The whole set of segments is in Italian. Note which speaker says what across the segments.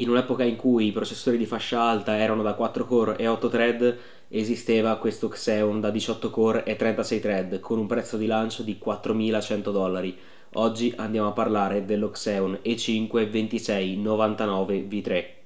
Speaker 1: in un'epoca in cui i processori di fascia alta erano da 4 core e 8 thread, esisteva questo Xeon da 18 core e 36 thread con un prezzo di lancio di 4100 dollari. Oggi andiamo a parlare dello Xeon E5 2699 V3.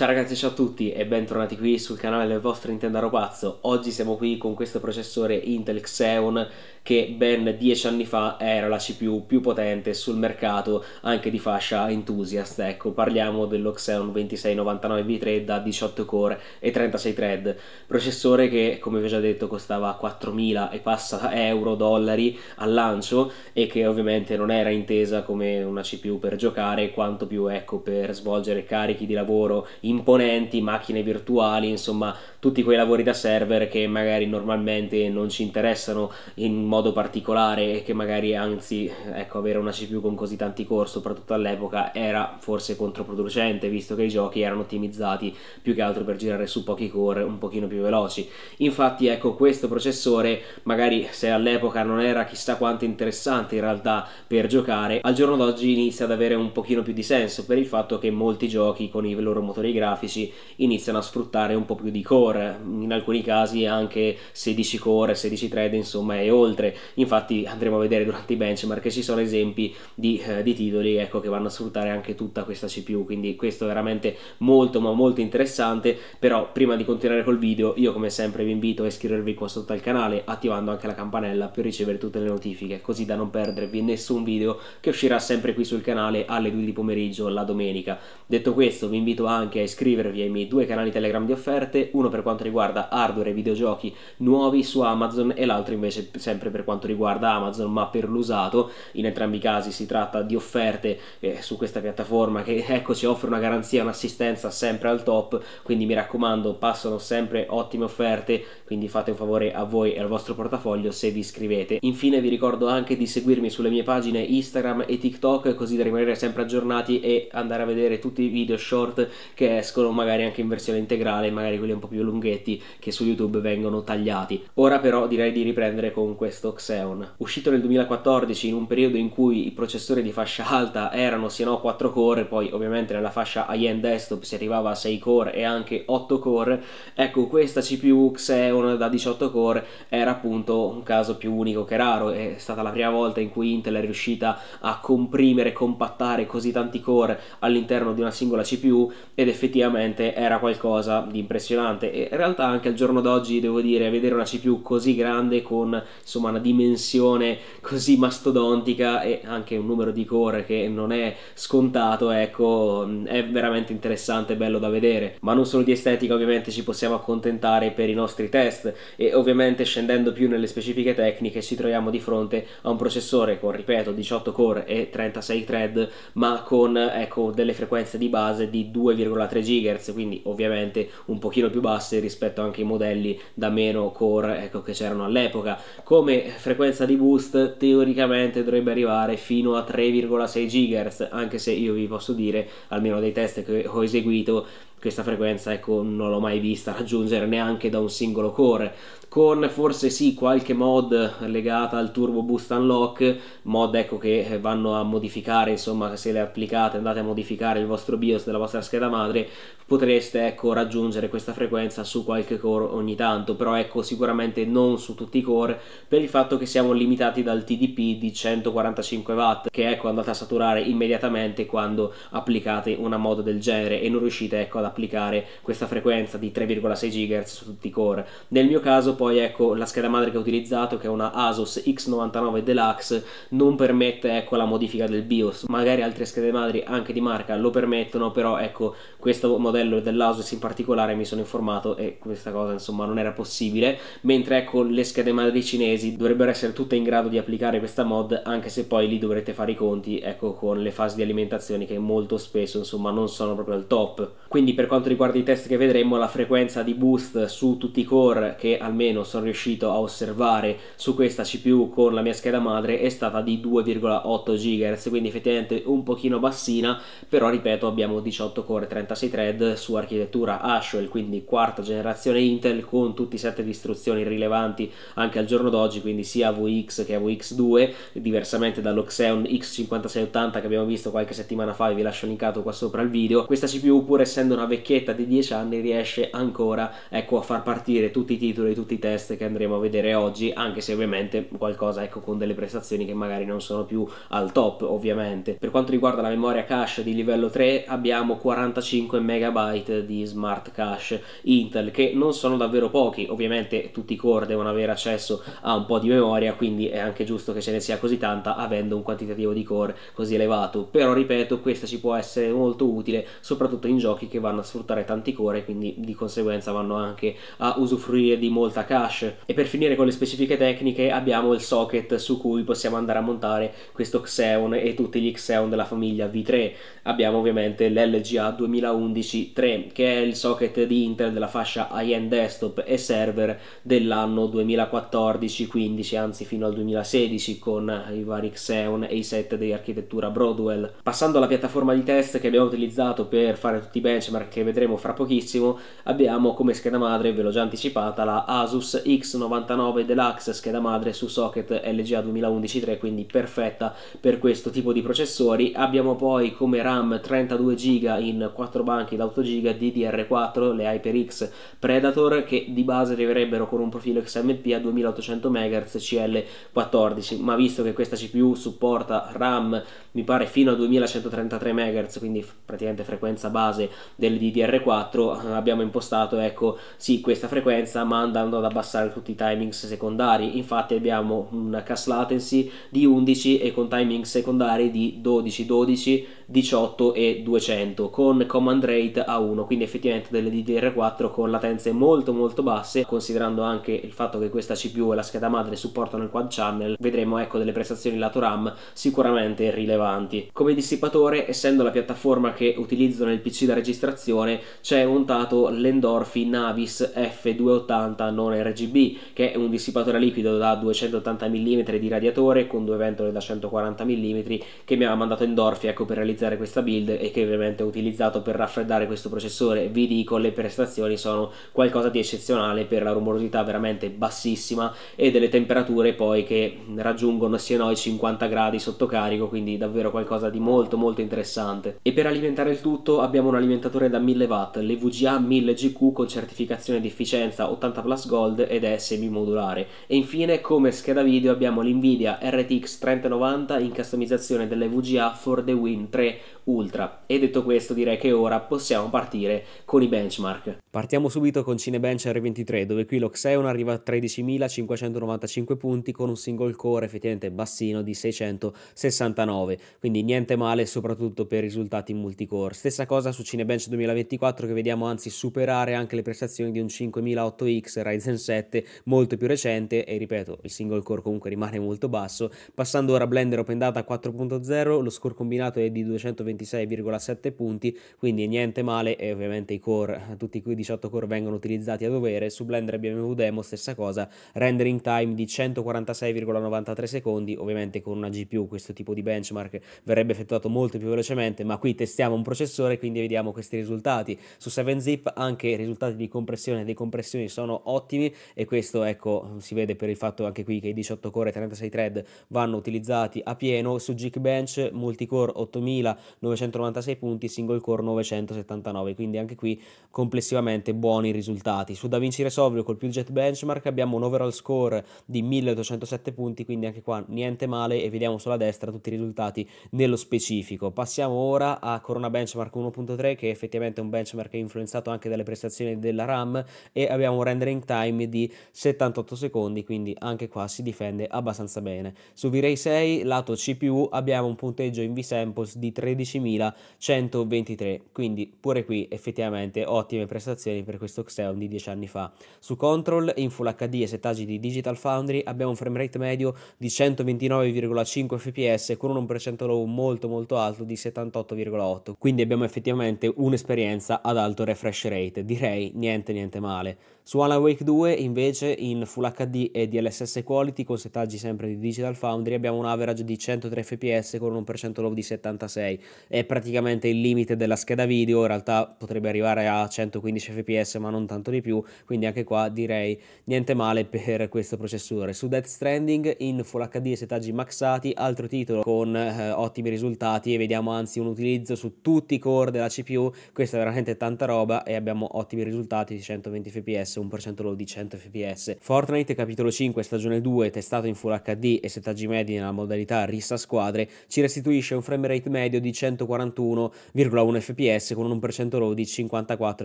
Speaker 1: Ciao ragazzi, ciao a tutti e bentornati qui sul canale del vostro Nintendo Pazzo. Oggi siamo qui con questo processore Intel Xeon che ben dieci anni fa era la CPU più potente sul mercato anche di fascia enthusiast. Ecco, parliamo dello Xeon 2699V3 da 18 core e 36 thread, processore che come vi ho già detto costava 4000 e passa euro dollari al lancio e che ovviamente non era intesa come una CPU per giocare quanto più ecco per svolgere carichi di lavoro in imponenti, macchine virtuali, insomma tutti quei lavori da server che magari normalmente non ci interessano in modo particolare e che magari anzi ecco, avere una CPU con così tanti core soprattutto all'epoca era forse controproducente visto che i giochi erano ottimizzati più che altro per girare su pochi core un pochino più veloci. Infatti ecco questo processore magari se all'epoca non era chissà quanto interessante in realtà per giocare, al giorno d'oggi inizia ad avere un pochino più di senso per il fatto che molti giochi con i loro motori grafici iniziano a sfruttare un po' più di core, in alcuni casi anche 16 core, 16 thread, insomma, e oltre. Infatti andremo a vedere durante i benchmark che ci sono esempi di, eh, di titoli ecco, che vanno a sfruttare anche tutta questa CPU, quindi questo è veramente molto ma molto interessante, però prima di continuare col video io come sempre vi invito a iscrivervi qua sotto al canale attivando anche la campanella per ricevere tutte le notifiche, così da non perdervi nessun video che uscirà sempre qui sul canale alle 2 di pomeriggio la domenica. Detto questo vi invito anche a iscrivervi iscrivervi ai miei due canali Telegram di offerte, uno per quanto riguarda hardware e videogiochi nuovi su Amazon e l'altro invece sempre per quanto riguarda Amazon ma per l'usato, in entrambi i casi si tratta di offerte eh, su questa piattaforma che ecco ci offre una garanzia, un'assistenza sempre al top, quindi mi raccomando passano sempre ottime offerte, quindi fate un favore a voi e al vostro portafoglio se vi iscrivete. Infine vi ricordo anche di seguirmi sulle mie pagine Instagram e TikTok così da rimanere sempre aggiornati e andare a vedere tutti i video short che escono magari anche in versione integrale, magari quelli un po' più lunghetti che su YouTube vengono tagliati. Ora però direi di riprendere con questo Xeon. Uscito nel 2014 in un periodo in cui i processori di fascia alta erano se no 4 core, poi ovviamente nella fascia high-end desktop si arrivava a 6 core e anche 8 core, ecco questa CPU Xeon da 18 core era appunto un caso più unico che raro, è stata la prima volta in cui Intel è riuscita a comprimere, compattare così tanti core all'interno di una singola CPU ed è effettivamente era qualcosa di impressionante e in realtà anche al giorno d'oggi devo dire vedere una CPU così grande con insomma una dimensione così mastodontica e anche un numero di core che non è scontato ecco è veramente interessante e bello da vedere ma non solo di estetica ovviamente ci possiamo accontentare per i nostri test e ovviamente scendendo più nelle specifiche tecniche ci troviamo di fronte a un processore con ripeto 18 core e 36 thread ma con ecco delle frequenze di base di 2,3 3 GHz, quindi ovviamente un pochino più basse rispetto anche ai modelli da meno core ecco, che c'erano all'epoca. Come frequenza di boost teoricamente dovrebbe arrivare fino a 3,6 GHz, anche se io vi posso dire, almeno dei test che ho eseguito, questa frequenza ecco, non l'ho mai vista raggiungere neanche da un singolo core con forse sì qualche mod legata al turbo boost unlock mod ecco che eh, vanno a modificare insomma se le applicate andate a modificare il vostro BIOS della vostra scheda madre potreste ecco raggiungere questa frequenza su qualche core ogni tanto però ecco sicuramente non su tutti i core per il fatto che siamo limitati dal TDP di 145 watt che ecco andate a saturare immediatamente quando applicate una mod del genere e non riuscite ecco ad applicare questa frequenza di 3,6 GHz su tutti i core. Nel mio caso poi ecco la scheda madre che ho utilizzato che è una ASUS X99 Deluxe non permette ecco la modifica del BIOS, magari altre schede madri anche di marca lo permettono però ecco questo modello dell'ASUS in particolare mi sono informato e questa cosa insomma non era possibile mentre ecco le schede madri cinesi dovrebbero essere tutte in grado di applicare questa mod anche se poi lì dovrete fare i conti ecco con le fasi di alimentazione che molto spesso insomma non sono proprio al top quindi per per quanto riguarda i test che vedremo la frequenza di boost su tutti i core che almeno sono riuscito a osservare su questa CPU con la mia scheda madre è stata di 2,8 GHz quindi effettivamente un pochino bassina però ripeto abbiamo 18 core 36 thread su architettura Ashwell quindi quarta generazione Intel con tutti i set di istruzioni rilevanti anche al giorno d'oggi quindi sia AVX che AVX2 diversamente dallo Xeon X5680 che abbiamo visto qualche settimana fa e vi lascio linkato qua sopra il video questa CPU pur essendo una vecchietta di 10 anni riesce ancora ecco, a far partire tutti i titoli, tutti i test che andremo a vedere oggi, anche se ovviamente qualcosa ecco, con delle prestazioni che magari non sono più al top ovviamente. Per quanto riguarda la memoria cache di livello 3 abbiamo 45 MB di smart cache Intel che non sono davvero pochi, ovviamente tutti i core devono avere accesso a un po' di memoria, quindi è anche giusto che ce ne sia così tanta avendo un quantitativo di core così elevato, però ripeto questa ci può essere molto utile soprattutto in giochi che vanno vanno a sfruttare tanti core, quindi di conseguenza vanno anche a usufruire di molta cache. E per finire con le specifiche tecniche abbiamo il socket su cui possiamo andare a montare questo Xeon e tutti gli Xeon della famiglia V3. Abbiamo ovviamente l'LGA 2011-3 che è il socket di Intel della fascia high-end desktop e server dell'anno 2014-15, anzi fino al 2016 con i vari Xeon e i set di architettura Broadwell. Passando alla piattaforma di test che abbiamo utilizzato per fare tutti i benchmark che vedremo fra pochissimo, abbiamo come scheda madre, ve l'ho già anticipata, la Asus X99 Deluxe scheda madre su socket LGA 2011-3, quindi perfetta per questo tipo di processori. Abbiamo poi come RAM 32 GB in 4 banchi da 8 GB DDR4, le HyperX Predator che di base arriverebbero con un profilo XMP a 2800 MHz CL14, ma visto che questa CPU supporta RAM mi pare fino a 2133 MHz, quindi praticamente frequenza base del del DDR4 eh, abbiamo impostato ecco sì questa frequenza ma andando ad abbassare tutti i timings secondari infatti abbiamo una cast latency di 11 e con timing secondari di 12 12 18 e 200 con command rate a 1 quindi effettivamente delle DDR4 con latenze molto molto basse considerando anche il fatto che questa CPU e la scheda madre supportano il quad channel vedremo ecco delle prestazioni lato RAM sicuramente rilevanti come dissipatore essendo la piattaforma che utilizzo nel PC da registrazione registrazione c'è montato l'Endorphy Navis F280 non RGB che è un dissipatore liquido da 280 mm di radiatore con due ventole da 140 mm che mi ha mandato Endorphy ecco, per realizzare questa build e che ovviamente ho utilizzato per raffreddare questo processore vi dico le prestazioni sono qualcosa di eccezionale per la rumorosità veramente bassissima e delle temperature poi che raggiungono siano i 50 gradi sotto carico quindi davvero qualcosa di molto molto interessante e per alimentare il tutto abbiamo un alimentatore da 1000 W, l'EVGA 1000 GQ con certificazione di efficienza 80 Plus Gold ed è semimodulare. E infine come scheda video abbiamo l'NVIDIA RTX 3090 in customizzazione dell'EVGA for the Win 3 Ultra. E detto questo direi che ora possiamo partire con i benchmark. Partiamo subito con Cinebench R23 dove qui lo Xeon arriva a 13.595 punti con un single core effettivamente bassino di 669, quindi niente male soprattutto per risultati multicore. Stessa cosa su Cinebench 2000 2024 che vediamo anzi superare anche le prestazioni di un 5008X Ryzen 7 molto più recente e ripeto il single core comunque rimane molto basso. Passando ora a Blender Open Data 4.0 lo score combinato è di 226,7 punti quindi niente male e ovviamente i core, tutti quei 18 core vengono utilizzati a dovere. Su Blender BMW Demo stessa cosa, rendering time di 146,93 secondi ovviamente con una GPU questo tipo di benchmark verrebbe effettuato molto più velocemente ma qui testiamo un processore quindi vediamo questi risultati risultati. Su 7-Zip anche i risultati di compressione e decompressione sono ottimi e questo ecco si vede per il fatto anche qui che i 18 core e 36 thread vanno utilizzati a pieno. Su Geekbench multicore 8996 punti, single core 979, quindi anche qui complessivamente buoni risultati. Su DaVinci Resolve col più jet benchmark abbiamo un overall score di 1807 punti, quindi anche qua niente male e vediamo sulla destra tutti i risultati nello specifico. Passiamo ora a Corona Benchmark 1.3 che effettivamente evidentemente un benchmark influenzato anche dalle prestazioni della RAM e abbiamo un rendering time di 78 secondi, quindi anche qua si difende abbastanza bene. Su V-Ray 6, lato CPU, abbiamo un punteggio in V-Samples di 13.123, quindi pure qui effettivamente ottime prestazioni per questo Xeon di 10 anni fa. Su Control, in Full HD e settaggi di Digital Foundry, abbiamo un frame rate medio di 129,5 fps con un percentolo molto molto alto di 78,8, quindi abbiamo effettivamente un'esperienza un'esperienza ad alto refresh rate, direi niente niente male. Su Alan Wake 2 invece in Full HD e DLSS Quality con settaggi sempre di Digital Foundry abbiamo un average di 103 fps con un percentolo di 76, è praticamente il limite della scheda video, in realtà potrebbe arrivare a 115 fps ma non tanto di più, quindi anche qua direi niente male per questo processore. Su Death Stranding in Full HD e settaggi maxati, altro titolo con eh, ottimi risultati e vediamo anzi un utilizzo su tutti i core della CPU questa è veramente tanta roba e abbiamo ottimi risultati di 120 fps, un low di 100 fps. Fortnite capitolo 5 stagione 2 testato in Full HD e settaggi medi nella modalità rissa squadre ci restituisce un frame rate medio di 141,1 fps con un low di 54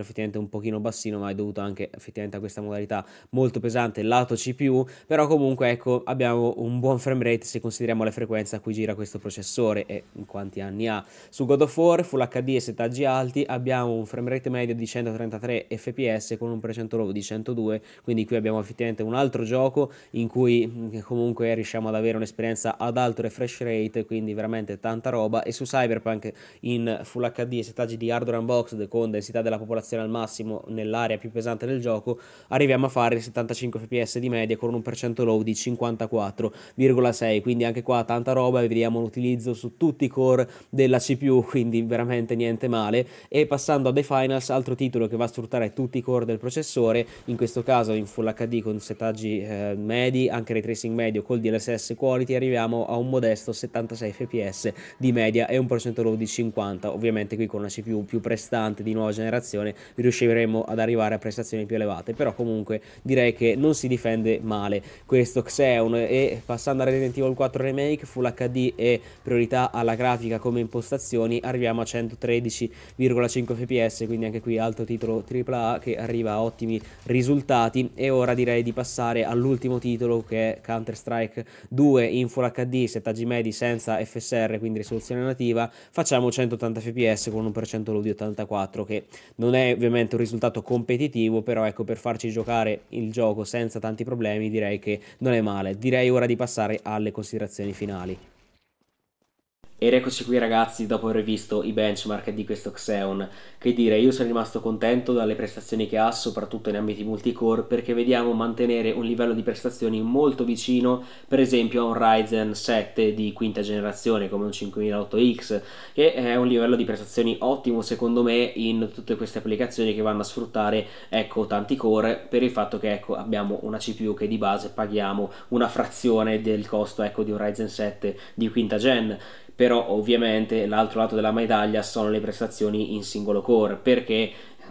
Speaker 1: effettivamente un pochino bassino ma è dovuto anche effettivamente a questa modalità molto pesante lato CPU però comunque ecco abbiamo un buon frame rate se consideriamo la frequenza a cui gira questo processore e in quanti anni ha. Su God of War Full HD e settaggi alti abbiamo un frame rate medio di 133 fps con un percento low di 102, quindi qui abbiamo effettivamente un altro gioco in cui mm, comunque riusciamo ad avere un'esperienza ad alto refresh rate, quindi veramente tanta roba e su Cyberpunk in Full HD e settaggi di hardware unboxed con densità della popolazione al massimo nell'area più pesante del gioco, arriviamo a fare 75 fps di media con un percento low di 54,6, quindi anche qua tanta roba e vediamo l'utilizzo su tutti i core della CPU, quindi veramente niente male e passando a The Finals, altro titolo che va a sfruttare tutti i core del processore, in questo caso in Full HD con settaggi eh, medi, anche ray tracing medio col DLSS quality, arriviamo a un modesto 76 fps di media e un percento low di 50, ovviamente qui con una CPU più prestante di nuova generazione riusciremo ad arrivare a prestazioni più elevate, però comunque direi che non si difende male questo Xeon e passando a Resident Evil 4 Remake, Full HD e priorità alla grafica come impostazioni, arriviamo a 113,5 105 fps, quindi anche qui alto titolo AAA che arriva a ottimi risultati. E ora direi di passare all'ultimo titolo che è Counter-Strike 2 in Full HD, settaggi medi senza FSR, quindi risoluzione nativa. Facciamo 180 fps con un percentolo di 84, che non è ovviamente un risultato competitivo, però ecco per farci giocare il gioco senza tanti problemi direi che non è male. Direi ora di passare alle considerazioni finali. E eccoci qui ragazzi dopo aver visto i benchmark di questo Xeon, che dire io sono rimasto contento dalle prestazioni che ha soprattutto in ambiti multicore perché vediamo mantenere un livello di prestazioni molto vicino per esempio a un Ryzen 7 di quinta generazione come un 5008X che è un livello di prestazioni ottimo secondo me in tutte queste applicazioni che vanno a sfruttare ecco tanti core per il fatto che ecco abbiamo una CPU che di base paghiamo una frazione del costo ecco di un Ryzen 7 di quinta gen però ovviamente l'altro lato della medaglia sono le prestazioni in singolo core perché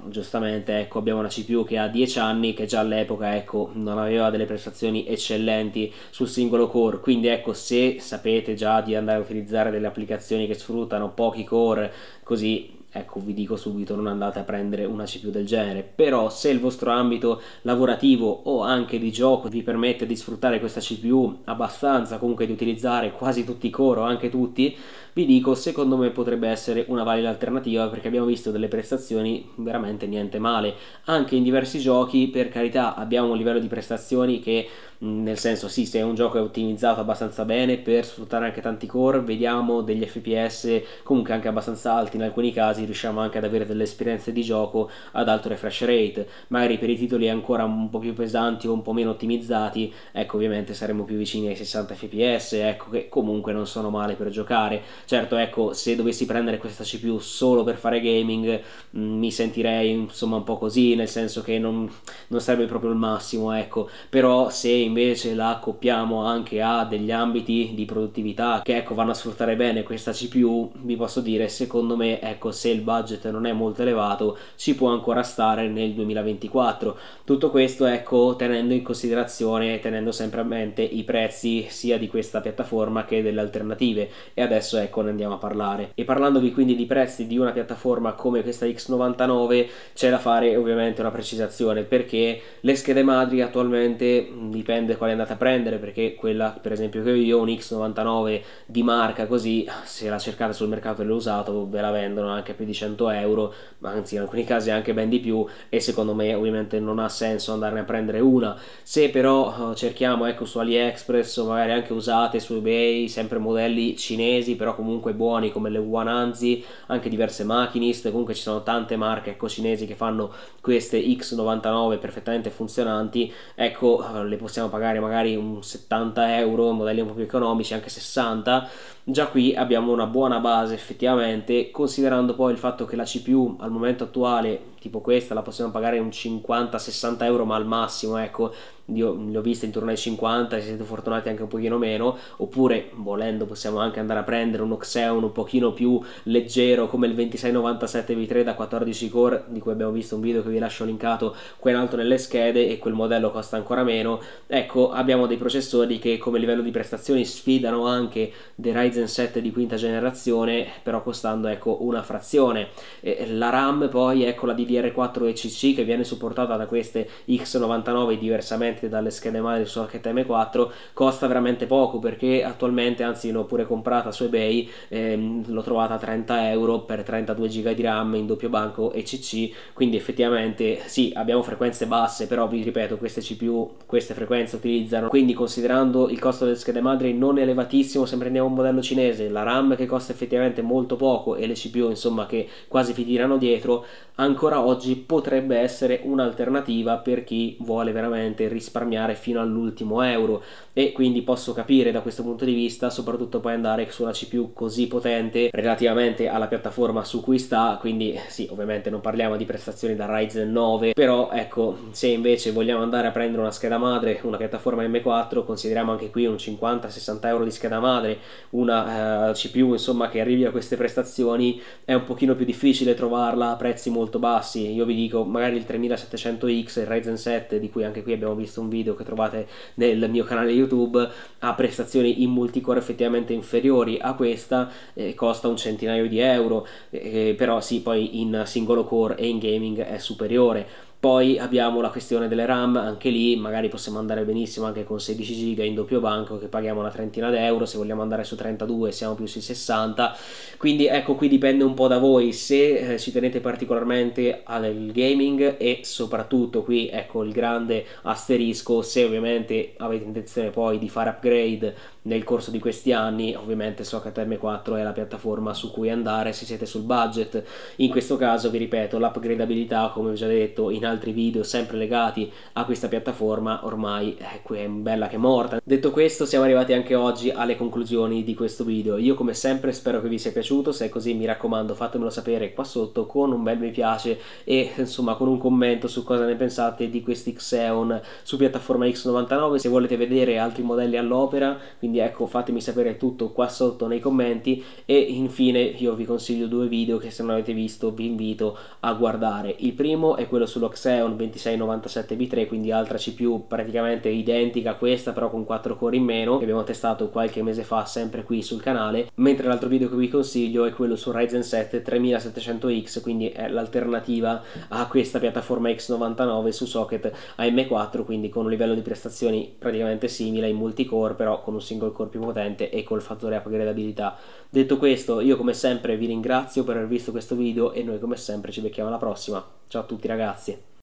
Speaker 1: giustamente ecco, abbiamo una CPU che ha 10 anni che già all'epoca ecco, non aveva delle prestazioni eccellenti sul singolo core quindi ecco se sapete già di andare a utilizzare delle applicazioni che sfruttano pochi core così ecco vi dico subito non andate a prendere una CPU del genere però se il vostro ambito lavorativo o anche di gioco vi permette di sfruttare questa CPU abbastanza comunque di utilizzare quasi tutti i core o anche tutti vi dico secondo me potrebbe essere una valida alternativa perché abbiamo visto delle prestazioni veramente niente male anche in diversi giochi per carità abbiamo un livello di prestazioni che nel senso sì se è un gioco è ottimizzato abbastanza bene per sfruttare anche tanti core vediamo degli fps comunque anche abbastanza alti in alcuni casi riusciamo anche ad avere delle esperienze di gioco ad alto refresh rate magari per i titoli ancora un po' più pesanti o un po' meno ottimizzati ecco ovviamente saremo più vicini ai 60 fps ecco che comunque non sono male per giocare Certo, ecco, se dovessi prendere questa CPU solo per fare gaming mm, mi sentirei insomma un po' così, nel senso che non, non sarebbe proprio il massimo, ecco. Però se invece la accoppiamo anche a degli ambiti di produttività che ecco vanno a sfruttare bene questa CPU, vi posso dire, secondo me, ecco, se il budget non è molto elevato, ci può ancora stare nel 2024. Tutto questo ecco tenendo in considerazione, tenendo sempre a mente i prezzi sia di questa piattaforma che delle alternative. E adesso ecco Capcom andiamo a parlare. E parlandovi quindi di prezzi di una piattaforma come questa X99 c'è da fare ovviamente una precisazione perché le schede madri attualmente dipende quale andate a prendere perché quella per esempio che ho io, un X99 di marca così, se la cercate sul mercato l'ho usato, ve la vendono anche più di 100 euro, anzi in alcuni casi anche ben di più e secondo me ovviamente non ha senso andarne a prendere una. Se però eh, cerchiamo ecco su AliExpress o magari anche usate su eBay, sempre modelli cinesi però comunque comunque buoni come le Wananzi, anche diverse macchinist, comunque ci sono tante marche ecco, cinesi che fanno queste X99 perfettamente funzionanti, ecco eh, le possiamo pagare magari un 70 euro, modelli un po' più economici, anche 60, già qui abbiamo una buona base effettivamente, considerando poi il fatto che la CPU al momento attuale tipo questa la possiamo pagare un 50-60 euro ma al massimo ecco io le ho viste intorno ai 50 se siete fortunati anche un pochino meno oppure volendo possiamo anche andare a prendere un uno Xeon un pochino più leggero come il 2697 V3 da 14 core di cui abbiamo visto un video che vi lascio linkato qua in alto nelle schede e quel modello costa ancora meno ecco abbiamo dei processori che come livello di prestazioni sfidano anche dei Ryzen 7 di quinta generazione però costando ecco una frazione e la RAM poi ecco la DDR4 ECC che viene supportata da queste X99 diversamente dalle schede madre su m 4 costa veramente poco perché attualmente anzi l'ho pure comprata su ebay ehm, l'ho trovata a 30 euro per 32 GB di RAM in doppio banco ECC quindi effettivamente sì abbiamo frequenze basse però vi ripeto queste CPU queste frequenze utilizzano quindi considerando il costo delle schede madre non elevatissimo se prendiamo un modello cinese la RAM che costa effettivamente molto poco e le CPU insomma che quasi vi tirano dietro ancora oggi potrebbe essere un'alternativa per chi vuole veramente risparmiare fino all'ultimo euro e quindi posso capire da questo punto di vista soprattutto poi andare su una CPU così potente relativamente alla piattaforma su cui sta, quindi sì, ovviamente non parliamo di prestazioni da Ryzen 9, però ecco, se invece vogliamo andare a prendere una scheda madre, una piattaforma M4, consideriamo anche qui un 50-60 euro di scheda madre, una eh, CPU insomma che arrivi a queste prestazioni, è un pochino più difficile trovarla a prezzi molto bassi, io vi dico magari il 3700X, il Ryzen 7, di cui anche qui abbiamo visto un video che trovate nel mio canale YouTube, ha prestazioni in multicore effettivamente inferiori a queste testa eh, costa un centinaio di euro, eh, però sì, poi in singolo core e in gaming è superiore poi abbiamo la questione delle RAM, anche lì magari possiamo andare benissimo anche con 16 giga in doppio banco che paghiamo una trentina d'euro, se vogliamo andare su 32 siamo più sui 60, quindi ecco qui dipende un po' da voi se eh, ci tenete particolarmente al gaming e soprattutto qui ecco il grande asterisco, se ovviamente avete intenzione poi di fare upgrade nel corso di questi anni, ovviamente so che HTM4 è la piattaforma su cui andare se siete sul budget, in questo caso vi ripeto l'upgradabilità come ho già detto in altri video sempre legati a questa piattaforma ormai è bella che morta. Detto questo siamo arrivati anche oggi alle conclusioni di questo video. Io come sempre spero che vi sia piaciuto, se è così mi raccomando fatemelo sapere qua sotto con un bel mi piace e insomma con un commento su cosa ne pensate di questi Xeon su piattaforma X99. Se volete vedere altri modelli all'opera, quindi ecco fatemi sapere tutto qua sotto nei commenti e infine io vi consiglio due video che se non avete visto vi invito a guardare. Il primo è quello sull'Oculus Xeon 2697B3, quindi altra CPU praticamente identica a questa, però con 4 core in meno, che abbiamo testato qualche mese fa sempre qui sul canale, mentre l'altro video che vi consiglio è quello su Ryzen 7 3700X, quindi è l'alternativa a questa piattaforma X99 su socket AM4, quindi con un livello di prestazioni praticamente simile in multicore, però con un single core più potente e col fattore upgradabilità Detto questo, io come sempre vi ringrazio per aver visto questo video e noi come sempre ci becchiamo alla prossima. Ciao a tutti ragazzi!